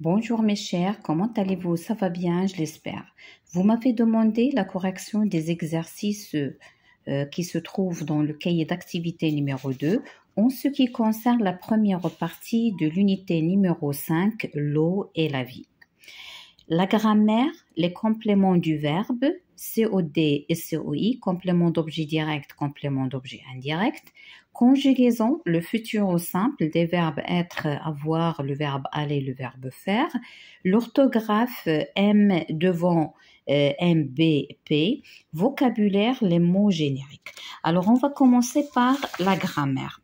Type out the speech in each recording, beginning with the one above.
Bonjour mes chers, comment allez-vous Ça va bien, je l'espère. Vous m'avez demandé la correction des exercices euh, euh, qui se trouvent dans le cahier d'activité numéro 2 en ce qui concerne la première partie de l'unité numéro 5, l'eau et la vie. La grammaire, les compléments du verbe, COD et COI, complément d'objet direct, complément d'objet indirect, conjugaison, le futur au simple des verbes être, avoir, le verbe aller, le verbe faire, l'orthographe M devant euh, MBP, vocabulaire, les mots génériques. Alors, on va commencer par la grammaire.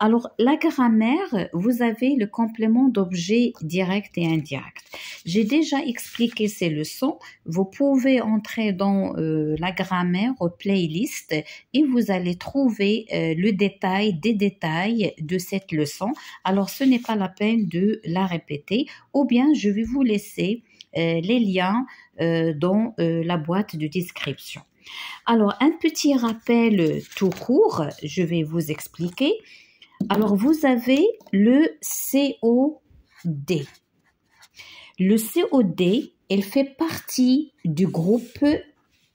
Alors, la grammaire, vous avez le complément d'objet direct et indirect. J'ai déjà expliqué ces leçons. Vous pouvez entrer dans euh, la grammaire playlist et vous allez trouver euh, le détail des détails de cette leçon. Alors, ce n'est pas la peine de la répéter ou bien je vais vous laisser les liens euh, dans euh, la boîte de description. Alors, un petit rappel tout court, je vais vous expliquer. Alors, vous avez le COD. Le COD, il fait partie du groupe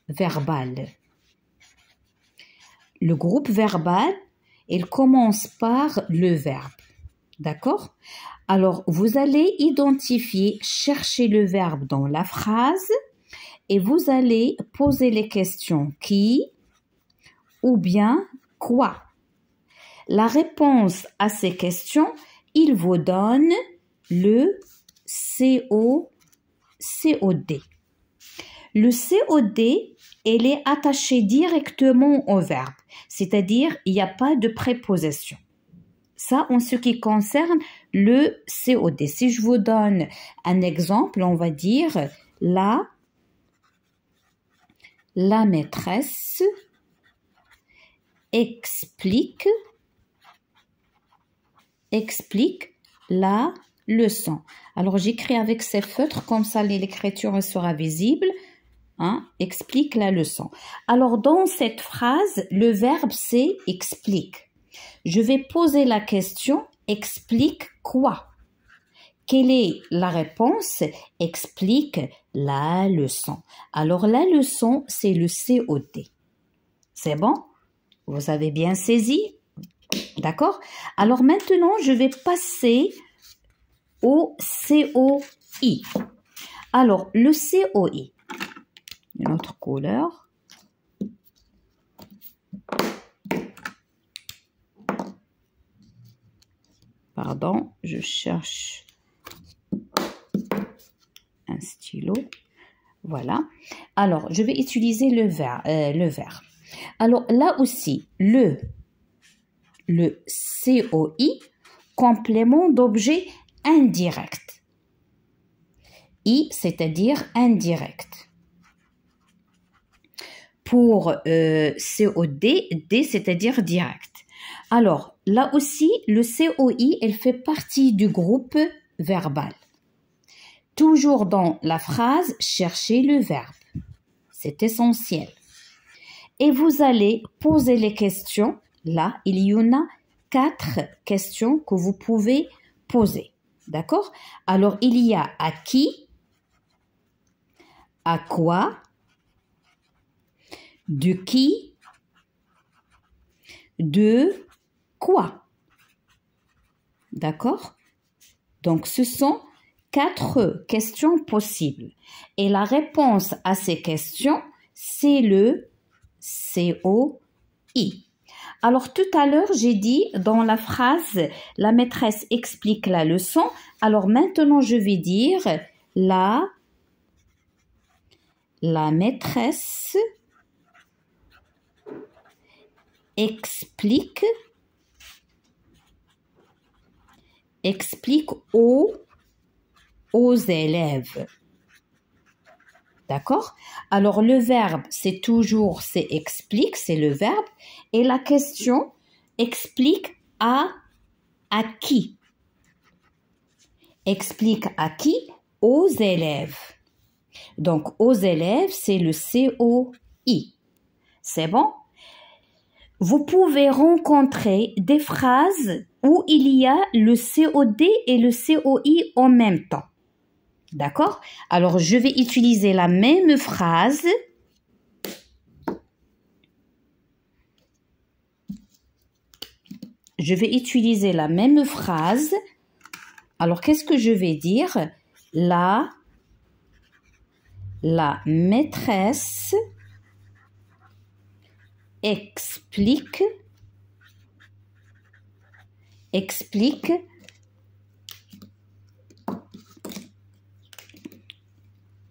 verbal. Le groupe verbal, il commence par le verbe. D'accord Alors, vous allez identifier, chercher le verbe dans la phrase et vous allez poser les questions qui ou bien quoi. La réponse à ces questions, il vous donne le CO, COD. Le COD, il est attaché directement au verbe, c'est-à-dire il n'y a pas de préposition. Ça, en ce qui concerne le COD. Si je vous donne un exemple, on va dire la, la maîtresse explique, explique la leçon. Alors, j'écris avec ces feutres, comme ça l'écriture sera visible. Hein, explique la leçon. Alors, dans cette phrase, le verbe c'est explique. Je vais poser la question, explique quoi Quelle est la réponse Explique la leçon. Alors la leçon, c'est le COT. C'est bon Vous avez bien saisi D'accord Alors maintenant, je vais passer au COI. Alors, le COI, une autre couleur. Pardon, je cherche un stylo. Voilà. Alors, je vais utiliser le vert. Euh, le Alors, là aussi, le, le COI, complément d'objet indirect. I, c'est-à-dire indirect. Pour euh, COD, D, c'est-à-dire direct. Alors, Là aussi, le COI, elle fait partie du groupe verbal. Toujours dans la phrase, cherchez le verbe. C'est essentiel. Et vous allez poser les questions. Là, il y en a quatre questions que vous pouvez poser. D'accord Alors, il y a à qui, à quoi, de qui, de, quoi. D'accord Donc ce sont quatre questions possibles. Et la réponse à ces questions, c'est le COI. Alors tout à l'heure, j'ai dit dans la phrase, la maîtresse explique la leçon. Alors maintenant, je vais dire la, la maîtresse explique explique aux, élèves. D'accord Alors le verbe, c'est toujours c'est explique, c'est le verbe. Et la question, explique à, à qui Explique à qui Aux élèves. Donc aux élèves, c'est le COI. C'est bon vous pouvez rencontrer des phrases où il y a le COD et le COI en même temps. D'accord Alors, je vais utiliser la même phrase. Je vais utiliser la même phrase. Alors, qu'est-ce que je vais dire La, la maîtresse explique, explique,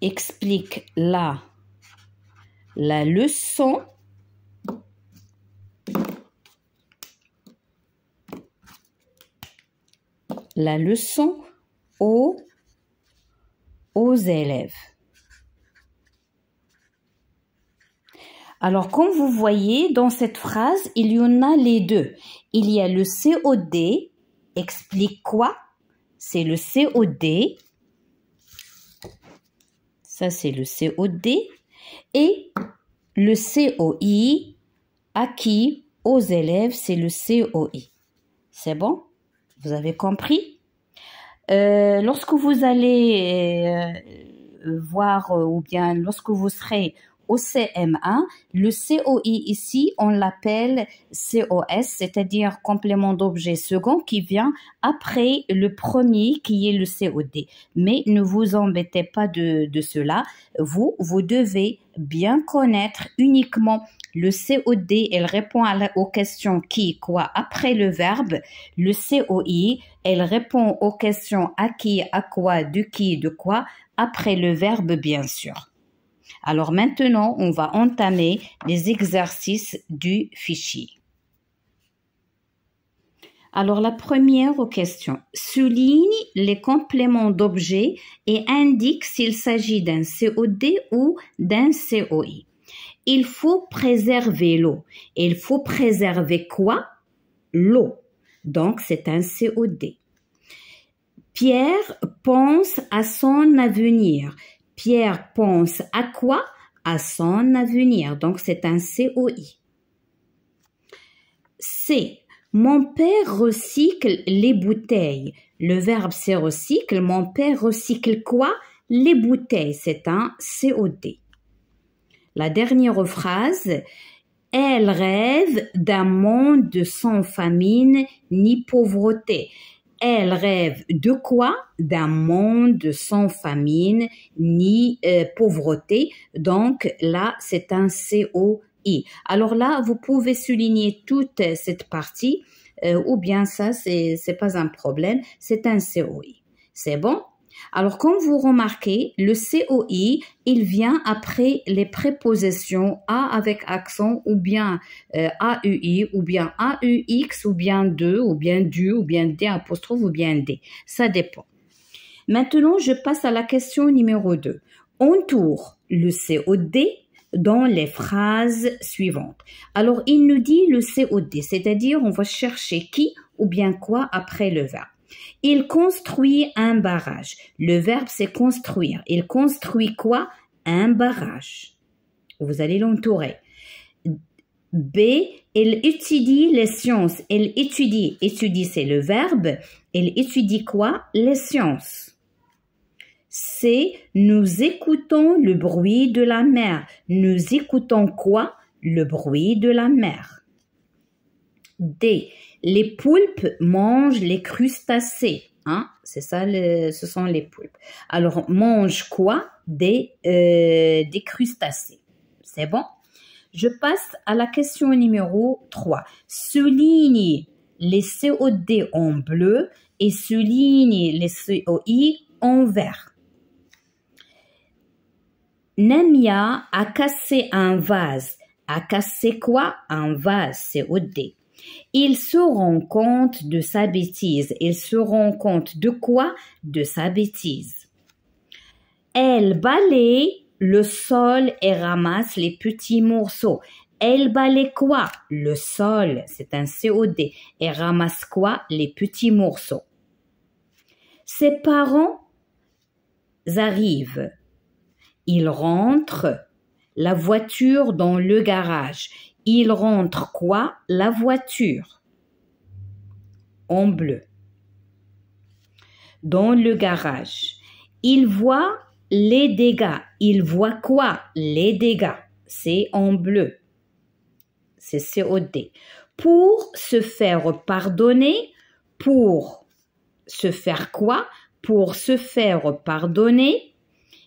explique la, la leçon, la leçon aux, aux élèves. Alors, comme vous voyez, dans cette phrase, il y en a les deux. Il y a le COD, explique quoi C'est le COD. Ça, c'est le COD. Et le COI, acquis aux élèves, c'est le COI. C'est bon Vous avez compris euh, Lorsque vous allez euh, voir, euh, ou bien lorsque vous serez au CMA, Le COI ici, on l'appelle COS, c'est-à-dire complément d'objet second qui vient après le premier qui est le COD. Mais ne vous embêtez pas de, cela. Vous, vous devez bien connaître uniquement le COD, elle répond aux questions qui, quoi, après le verbe. Le COI, elle répond aux questions à qui, à quoi, de qui, de quoi, après le verbe, bien sûr. Alors maintenant, on va entamer les exercices du fichier. Alors la première question, souligne les compléments d'objets et indique s'il s'agit d'un COD ou d'un COI. E. Il faut préserver l'eau. Il faut préserver quoi L'eau. Donc c'est un COD. Pierre pense à son avenir. Pierre pense à quoi À son avenir. Donc c'est un COI. C. Mon père recycle les bouteilles. Le verbe c'est recycle. Mon père recycle quoi Les bouteilles. C'est un COD. La dernière phrase. Elle rêve d'un monde sans famine ni pauvreté. Elle rêve de quoi D'un monde sans famine ni euh, pauvreté. Donc là, c'est un COI. Alors là, vous pouvez souligner toute euh, cette partie euh, ou bien ça, c'est pas un problème, c'est un COI. C'est bon alors, comme vous remarquez, le COI, il vient après les prépositions A avec accent ou bien euh, AUI ou bien AUX ou bien de ou bien du ou bien D apostrophe ou bien D. Ça dépend. Maintenant, je passe à la question numéro 2. tourne le COD dans les phrases suivantes. Alors, il nous dit le COD, c'est-à-dire on va chercher qui ou bien quoi après le verbe. Il construit un barrage. Le verbe c'est construire. Il construit quoi Un barrage. Vous allez l'entourer. B, il étudie les sciences. Il étudie. Étudie, c'est le verbe. Il étudie quoi Les sciences. C, nous écoutons le bruit de la mer. Nous écoutons quoi Le bruit de la mer. D. Les poulpes mangent les crustacés. Hein? C'est ça, ce sont les poulpes. Alors, mangent quoi des, euh, des crustacés. C'est bon Je passe à la question numéro 3. Souligne les COD en bleu et souligne les COI en vert. Namia a cassé un vase. A cassé quoi Un vase, COD. Il se rend compte de sa bêtise. Il se rend compte de quoi De sa bêtise. Elle balaye le sol et ramasse les petits morceaux. Elle balaye quoi Le sol, c'est un COD. Et ramasse quoi Les petits morceaux. Ses parents arrivent. Ils rentrent la voiture dans le garage. Il rentre quoi La voiture. En bleu. Dans le garage. Il voit les dégâts. Il voit quoi Les dégâts. C'est en bleu. C'est COD. Pour se faire pardonner, pour se faire quoi Pour se faire pardonner,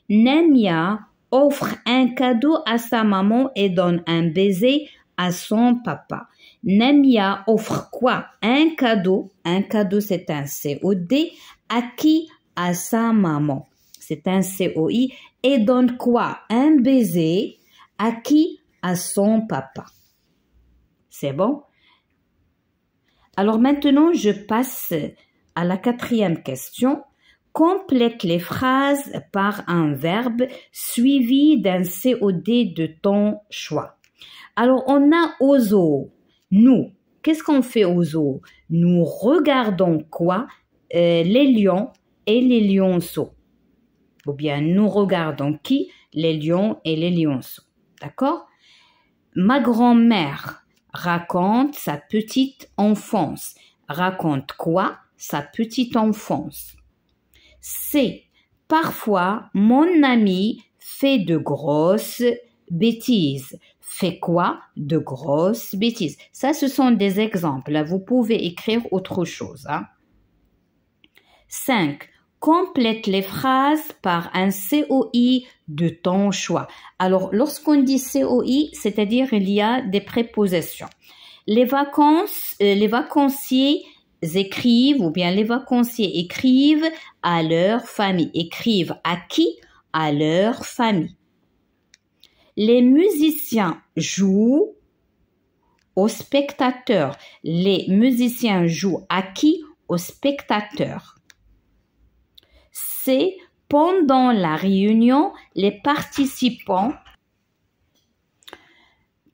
Nemia offre un cadeau à sa maman et donne un baiser à son papa. Namia offre quoi Un cadeau. Un cadeau, c'est un COD À qui? à sa maman. C'est un COI et donne quoi Un baiser qui? à son papa. C'est bon Alors maintenant, je passe à la quatrième question. Complète les phrases par un verbe suivi d'un COD de ton choix. Alors, on a OZO, nous, qu'est-ce qu'on fait OZO Nous regardons quoi euh, Les lions et les lionceaux. Ou bien, nous regardons qui Les lions et les lionceaux. D'accord Ma grand-mère raconte sa petite enfance. Raconte quoi Sa petite enfance. C'est parfois mon ami fait de grosses bêtises fait quoi de grosses bêtises. Ça, ce sont des exemples. Hein. Vous pouvez écrire autre chose. 5. Hein. Complète les phrases par un COI de ton choix. Alors, lorsqu'on dit COI, c'est-à-dire il y a des prépositions. Les vacances, euh, les vacanciers écrivent ou bien les vacanciers écrivent à leur famille. Écrivent à qui À leur famille les musiciens jouent aux spectateurs. Les musiciens jouent à qui Aux spectateurs. C'est pendant la réunion, les participants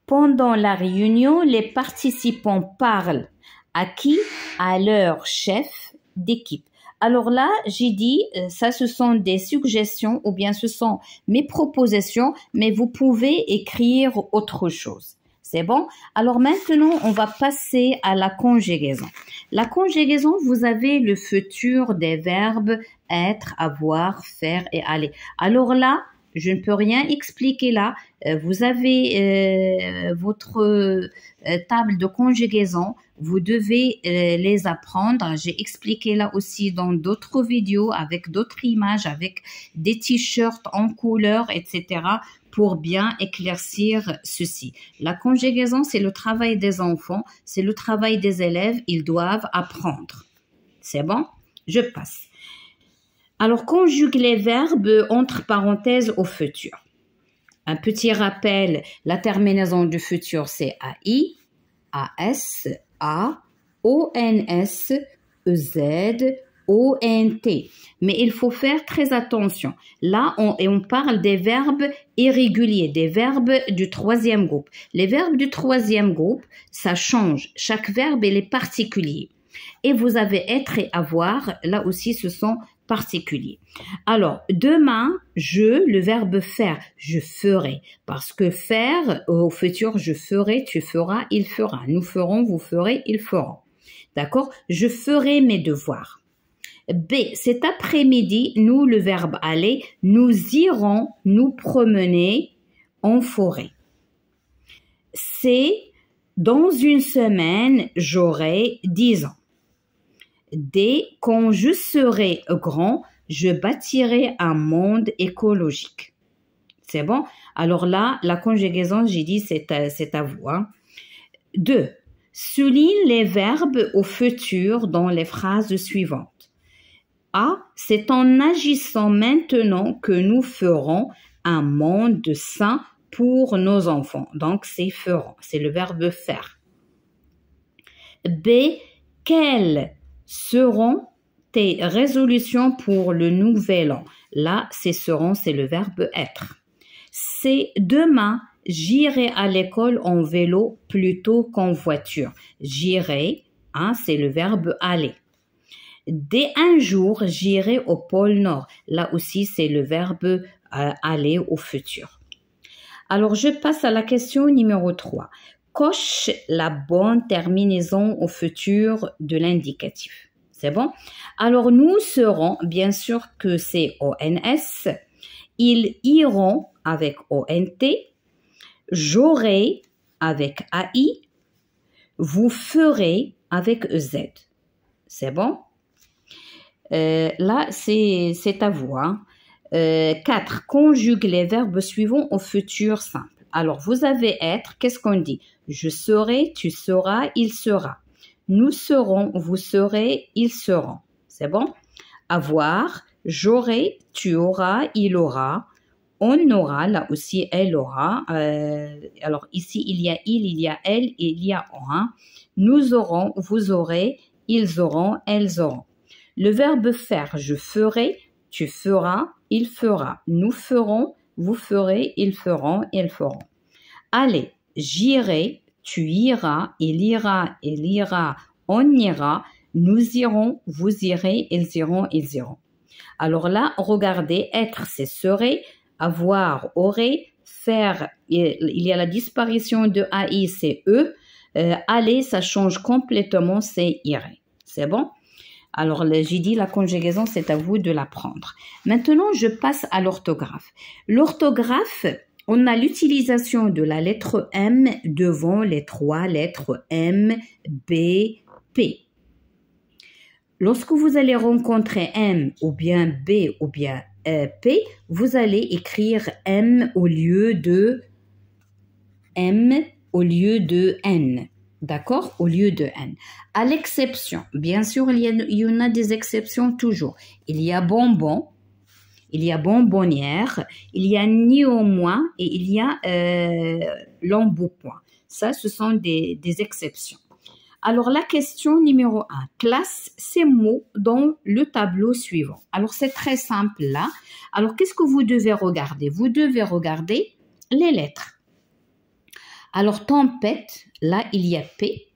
pendant la réunion, les participants parlent à qui À leur chef d'équipe. Alors là, j'ai dit, euh, ça, ce sont des suggestions ou bien ce sont mes propositions, mais vous pouvez écrire autre chose. C'est bon Alors maintenant, on va passer à la conjugaison. La conjugaison, vous avez le futur des verbes être, avoir, faire et aller. Alors là, je ne peux rien expliquer là. Euh, vous avez euh, votre euh, table de conjugaison. Vous devez les apprendre. J'ai expliqué là aussi dans d'autres vidéos avec d'autres images, avec des t-shirts en couleur, etc. pour bien éclaircir ceci. La conjugaison, c'est le travail des enfants, c'est le travail des élèves. Ils doivent apprendre. C'est bon? Je passe. Alors conjugue les verbes entre parenthèses au futur. Un petit rappel, la terminaison du futur c'est AI, AS, A, ONS, EZ, ONT. Mais il faut faire très attention. Là, on, et on parle des verbes irréguliers, des verbes du troisième groupe. Les verbes du troisième groupe, ça change. Chaque verbe, il est particulier. Et vous avez être et avoir, là aussi, ce sont particulier. Alors, demain, je, le verbe faire, je ferai. Parce que faire, au futur, je ferai, tu feras, il fera. Nous ferons, vous ferez, ils feront. D'accord Je ferai mes devoirs. B. Cet après-midi, nous, le verbe aller, nous irons nous promener en forêt. C. Dans une semaine, j'aurai dix ans. D. quand je serai grand, je bâtirai un monde écologique. C'est bon Alors là, la conjugaison, j'ai dit, c'est euh, à, vous. 2. Hein. souligne les verbes au futur dans les phrases suivantes. A, c'est en agissant maintenant que nous ferons un monde sain pour nos enfants. Donc, c'est ferons », c'est le verbe faire. B, Quel seront tes résolutions pour le nouvel an. Là, c'est seront, c'est le verbe être. C'est demain, j'irai à l'école en vélo plutôt qu'en voiture. J'irai, hein, c'est le verbe aller. Dès un jour, j'irai au pôle Nord. Là aussi, c'est le verbe euh, aller au futur. Alors, je passe à la question numéro 3 coche la bonne terminaison au futur de l'indicatif. C'est bon Alors nous serons, bien sûr que c'est ONS, ils iront avec ONT, j'aurai avec AI, vous ferez avec EZ. C'est bon euh, Là, c'est à vous. 4. Hein. Euh, Conjugue les verbes suivants au futur simple. Alors, vous avez être, qu'est-ce qu'on dit je serai, tu seras, il sera. Nous serons, vous serez, ils seront. C'est bon Avoir, j'aurai, tu auras, il aura. On aura, là aussi, elle aura. Euh, alors ici, il y a il, il y a elle il y a on. Hein. Nous aurons, vous aurez, ils auront, elles auront. Le verbe faire, je ferai, tu feras, il fera. Nous ferons, vous ferez, ils feront, elles feront. Allez, J'irai, tu iras, il ira, il ira, on ira, nous irons, vous irez, ils iront, ils iront. Alors là, regardez, être, c'est serait, avoir, aurait, faire, il y a la disparition de AI, c'est e. Euh, aller, ça change complètement, c'est iré C'est bon? Alors, j'ai dit la conjugaison, c'est à vous de l'apprendre. Maintenant, je passe à l'orthographe. L'orthographe, on a l'utilisation de la lettre M devant les trois lettres M, B, P. Lorsque vous allez rencontrer M ou bien B ou bien euh, P, vous allez écrire M au lieu de M au lieu de N. D'accord Au lieu de N. À l'exception, bien sûr, il y, il y en a des exceptions toujours. Il y a bonbon, il y a bonbonnière, il y a moins et il y a euh, point. Ça, ce sont des, exceptions. Alors, la question numéro 1. Classe ces mots dans le tableau suivant. Alors, c'est très simple là. Alors, qu'est-ce que vous devez regarder Vous devez regarder les lettres. Alors, tempête, là, il y a P.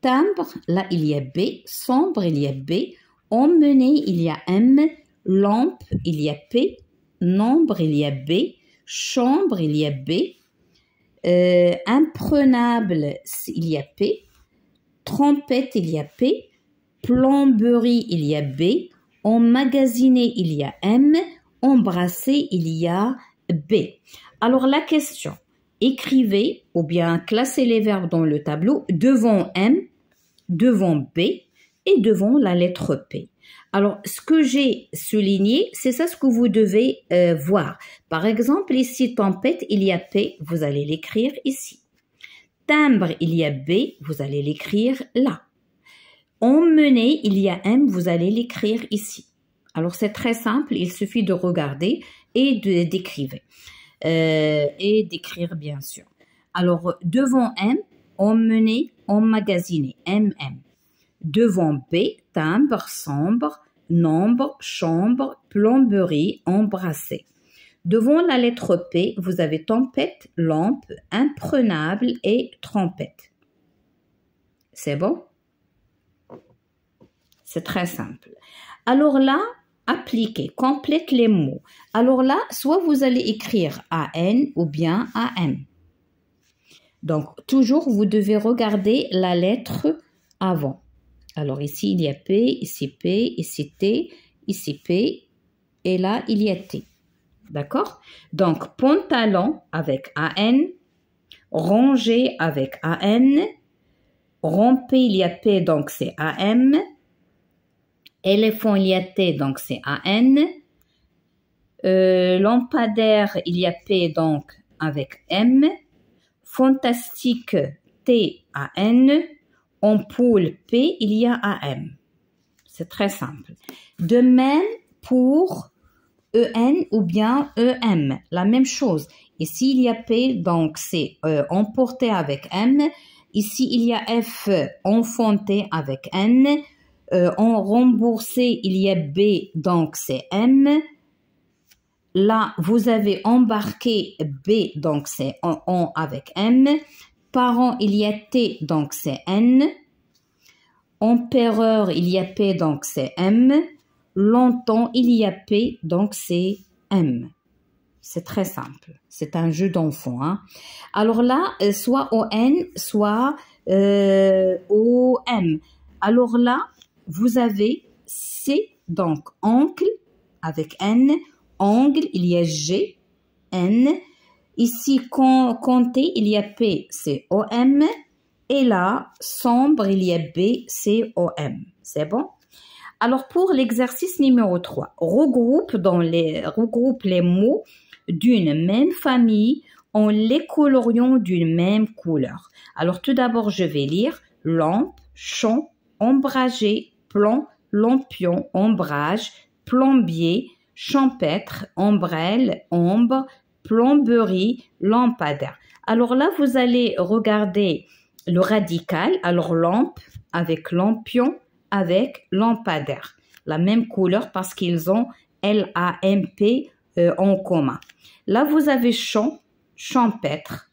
Timbre, là, il y a B. Sombre, il y a B. Emmené, il y a M. Lampe, il y a P. Nombre, il y a B. Chambre, il y a B. Euh, imprenable, il y a P. Trompette, il y a P. Plomberie, il y a B. Emmagasiné, il y a M. embrassé il y a B. Alors la question, écrivez ou bien classez les verbes dans le tableau devant M, devant B et devant la lettre P. Alors, ce que j'ai souligné, c'est ça ce que vous devez euh, voir. Par exemple, ici, tempête, il y a P, vous allez l'écrire ici. Timbre, il y a B, vous allez l'écrire là. Emmener, il y a M, vous allez l'écrire ici. Alors, c'est très simple, il suffit de regarder et d'écrire. Euh, et d'écrire, bien sûr. Alors, devant M, emmener, emmagasiner, MM. Devant B, timbre, sombre, nombre, chambre, plomberie, embrasser. Devant la lettre P, vous avez tempête, lampe, imprenable et trompette. C'est bon C'est très simple. Alors là, appliquez, complète les mots. Alors là, soit vous allez écrire AN ou bien AM. Donc, toujours, vous devez regarder la lettre avant. Alors ici, il y a P, ici P, ici T, ici P, et là, il y a T. D'accord Donc, pantalon avec AN, rangé avec AN, Rompé il y a P, donc c'est AM, éléphant, il y a T, donc c'est AN, euh, lampadaire, il y a P, donc avec M, fantastique, T, A, N, on P, il y a AM. C'est très simple. De même pour EN ou bien EM, la même chose. Ici, il y a P, donc c'est euh, emporté avec M. Ici, il y a F, enfanté avec N. Euh, en remboursé, il y a B, donc c'est M. Là, vous avez embarqué B, donc c'est en avec M. Parent, il y a T, donc c'est N. Empereur, il y a P, donc c'est M. Longtemps, il y a P, donc c'est M. C'est très simple. C'est un jeu d'enfant. Hein. Alors là, euh, soit o N, soit euh, o M. Alors là, vous avez C, donc oncle avec N. Angle », il y a G, N. Ici, quand, compter, il y a P, c'est OM. Et là, sombre, il y a B, c'est O-M. C'est bon Alors, pour l'exercice numéro 3, regroupe, dans les, regroupe les mots d'une même famille en les coloriant d'une même couleur. Alors, tout d'abord, je vais lire lampe, champ, ombragé, plomb, lampion, ombrage, plombier, champêtre, ombrelle, ombre, plomberie, lampadaire. Alors là, vous allez regarder le radical, alors lampe avec lampion avec lampadaire. La même couleur parce qu'ils ont L-A-M-P euh, en commun. Là, vous avez champ, champêtre.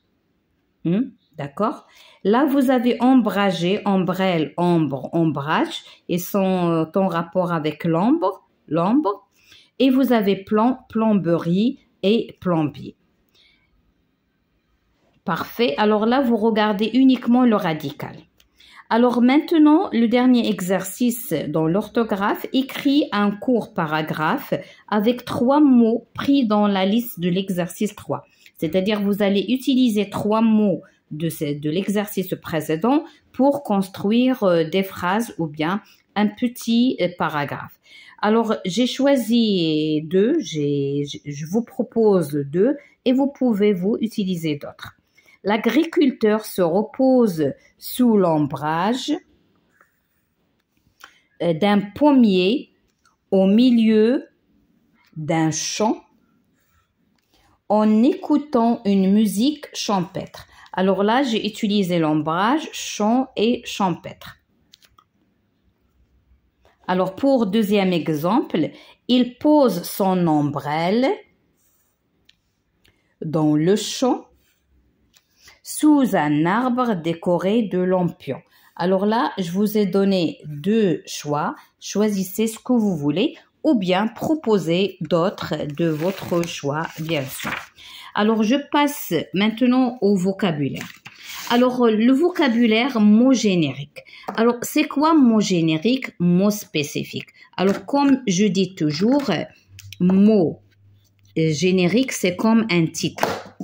Hmm, d'accord Là, vous avez ombragé, ombrelle, ombre, ombrage, et sont euh, ton rapport avec l'ombre, l'ombre. Et vous avez plan, plomberie, et plombier. Parfait. Alors là, vous regardez uniquement le radical. Alors maintenant, le dernier exercice dans l'orthographe, écrit un court paragraphe avec trois mots pris dans la liste de l'exercice 3. C'est-à-dire, vous allez utiliser trois mots de, de l'exercice précédent pour construire euh, des phrases ou bien un petit euh, paragraphe. Alors, j'ai choisi deux, je vous propose deux et vous pouvez vous utiliser d'autres. L'agriculteur se repose sous l'ombrage euh, d'un pommier au milieu d'un champ en écoutant une musique champêtre. Alors là, j'ai utilisé l'ombrage, champ et champêtre. Alors pour deuxième exemple, il pose son ombrelle dans le champ sous un arbre décoré de lampions. Alors là, je vous ai donné deux choix. Choisissez ce que vous voulez ou bien proposez d'autres de votre choix, bien sûr. Alors, je passe maintenant au vocabulaire. Alors, euh, le vocabulaire mot générique. Alors, c'est quoi mot générique, mot spécifique Alors, comme je dis toujours, mot euh, générique, c'est comme un titre.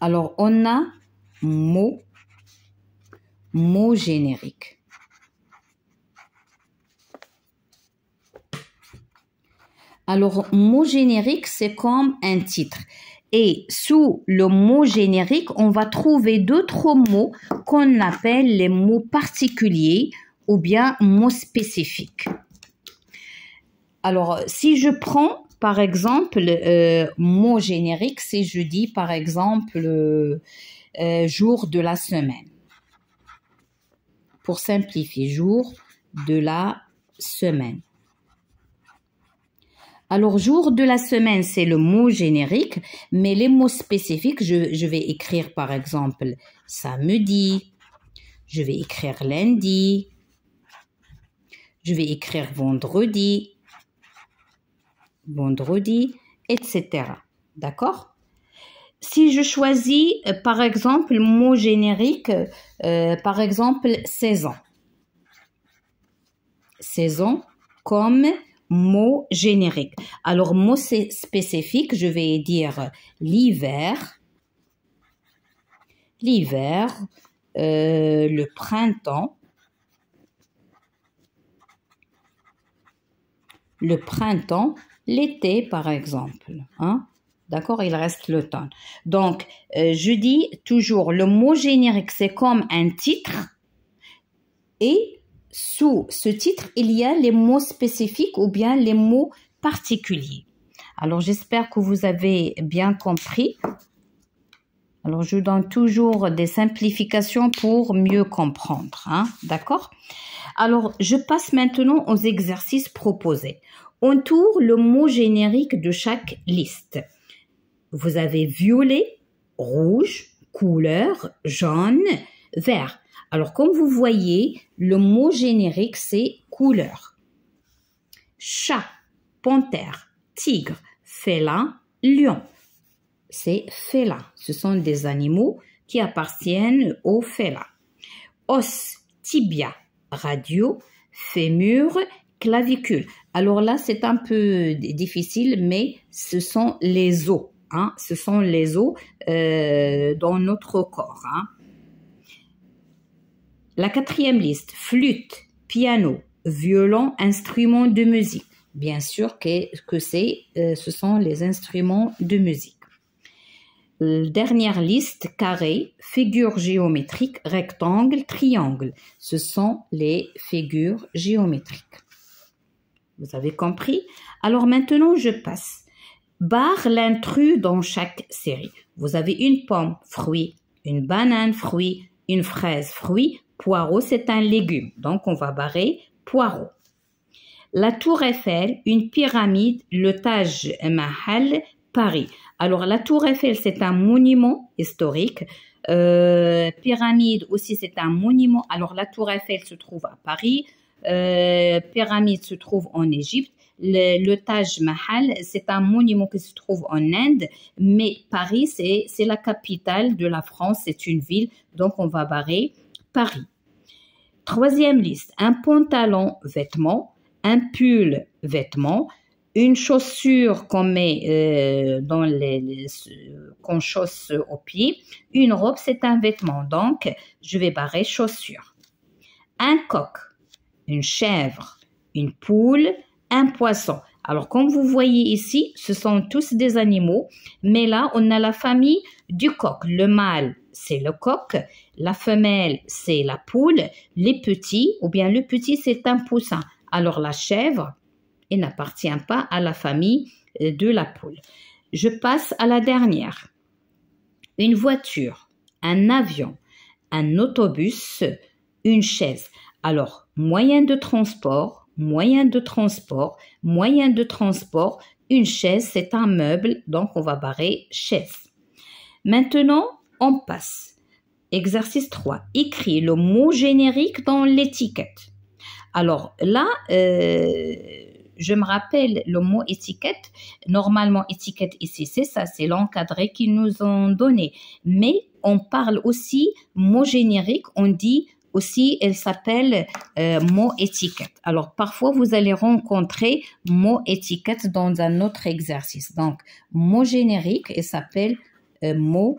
Alors, on a mot, mot générique. Alors, mot générique, c'est comme un titre. Et sous le mot générique, on va trouver d'autres mots qu'on appelle les mots particuliers ou bien mots spécifiques. Alors, si je prends par exemple euh, mot générique, si je dis par exemple euh, jour de la semaine, pour simplifier, jour de la semaine. Alors, jour de la semaine, c'est le mot générique, mais les mots spécifiques, je, vais écrire par exemple samedi, je vais écrire lundi, je vais écrire vendredi, vendredi, etc. D'accord si je choisis, euh, par exemple, le mot générique, euh, par exemple, saison. Saison comme mot générique. Alors, mot spécifique, je vais dire l'hiver, l'hiver, euh, le printemps, le printemps, l'été, par exemple. Hein. D'accord Il reste l'automne. Donc, euh, je dis toujours, le mot générique, c'est comme un titre et sous ce titre, il y a les mots spécifiques ou bien les mots particuliers. Alors j'espère que vous avez bien compris. Alors je donne toujours des simplifications pour mieux comprendre. Hein, d'accord Alors je passe maintenant aux exercices proposés. On tourne le mot générique de chaque liste. Vous avez violet, rouge, couleur, jaune, vert. Alors, comme vous voyez, le mot générique, c'est couleur. Chat, panthère, tigre, félin, lion. C'est félin. Ce sont des animaux qui appartiennent au félin. Os, tibia, radio, fémur, clavicule. Alors là, c'est un peu difficile, mais ce sont les os. Hein. Ce sont les os euh, dans notre corps. Hein. La quatrième liste, flûte, piano, violon, instrument de musique. Bien sûr que, c'est, euh, ce sont les instruments de musique. Dernière liste, carré, figure géométrique, rectangle, triangle. Ce sont les figures géométriques. Vous avez compris Alors maintenant, je passe. Barre l'intrus dans chaque série. Vous avez une pomme, fruit, une banane, fruit, une fraise, fruit, Poireau, c'est un légume, donc on va barrer poireau. La tour Eiffel, une pyramide, le Taj Mahal, Paris. Alors la tour Eiffel, c'est un monument historique. Euh, pyramide aussi, c'est un monument. Alors la tour Eiffel se trouve à Paris. Euh, pyramide se trouve en Égypte. Le, Taj Mahal, c'est un monument qui se trouve en Inde, mais Paris, c'est la capitale de la France, c'est une ville, donc on va barrer Paris. Troisième liste, un pantalon vêtement, un pull vêtement, une chaussure qu'on met euh, dans les, les euh, qu'on chausse au pied, une robe c'est un vêtement. Donc je vais barrer chaussure. Un coq, une chèvre, une poule, un poisson. Alors comme vous voyez ici, ce sont tous des animaux, mais là on a la famille du coq, le mâle, c'est le coq, la femelle, c'est la poule, les petits, ou bien le petit, c'est un poussin. Alors la chèvre, elle n'appartient pas à la famille euh, de la poule. Je passe à la dernière. Une voiture, un avion, un autobus, une chaise. Alors, moyen de transport, moyen de transport, moyen de transport, une chaise, c'est un meuble, donc on va barrer chaise. Maintenant, on passe. Exercice 3. Écris le mot générique dans l'étiquette. Alors là, euh, je me rappelle le mot étiquette. Normalement, étiquette ici, c'est ça, c'est l'encadré qu'ils nous ont donné. Mais on parle aussi mot générique, on dit aussi, elle s'appelle euh, mot étiquette. Alors, parfois, vous allez rencontrer mot étiquette dans un autre exercice. Donc, mot générique, elle s'appelle euh, mot mot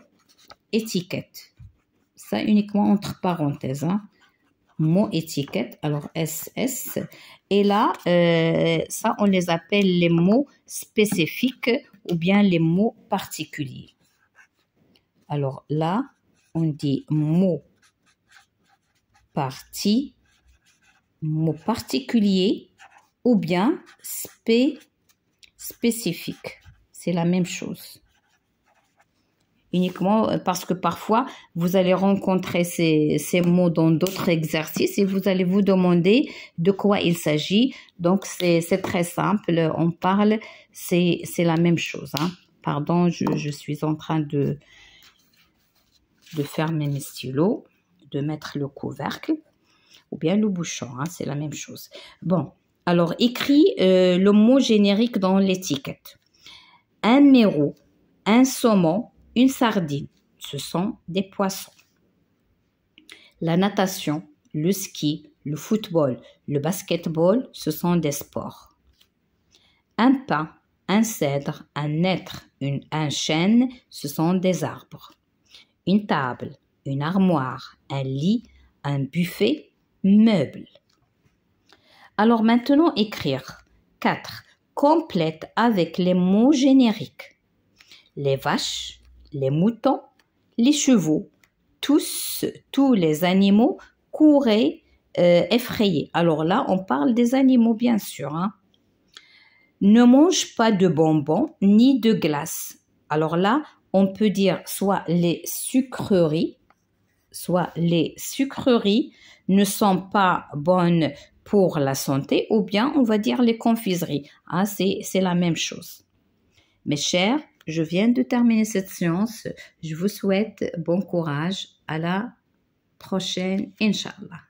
étiquette. Ça uniquement entre parenthèses. Hein. Mot étiquette, alors SS. Et là, euh, ça, on les appelle les mots spécifiques ou bien les mots particuliers. Alors là, on dit mot parti, mot particulier ou bien spé, spécifique. C'est la même chose uniquement euh, parce que parfois vous allez rencontrer ces, ces mots dans d'autres exercices et vous allez vous demander de quoi il s'agit. Donc c'est très simple, on parle, c'est la même chose. Hein. Pardon, je, je, suis en train de, de fermer mes stylos, de mettre le couvercle ou bien le bouchon, hein, c'est la même chose. Bon, alors écris euh, le mot générique dans l'étiquette. Un numéro un saumon, une sardine, ce sont des poissons. La natation, le ski, le football, le basketball, ce sont des sports. Un pain, un cèdre, un être, une, un chêne, ce sont des arbres. Une table, une armoire, un lit, un buffet, meubles. Alors maintenant, écrire. 4. Complète avec les mots génériques. Les vaches, les moutons, les chevaux, tous, tous les animaux couraient euh, effrayés. Alors là, on parle des animaux, bien sûr. Hein. Ne mange pas de bonbons ni de glace. Alors là, on peut dire soit les sucreries, soit les sucreries ne sont pas bonnes pour la santé, ou bien on va dire les confiseries. Ah, c'est la même chose. Mes chers, je viens de terminer cette séance. Je vous souhaite bon courage. À la prochaine, Inch'Allah.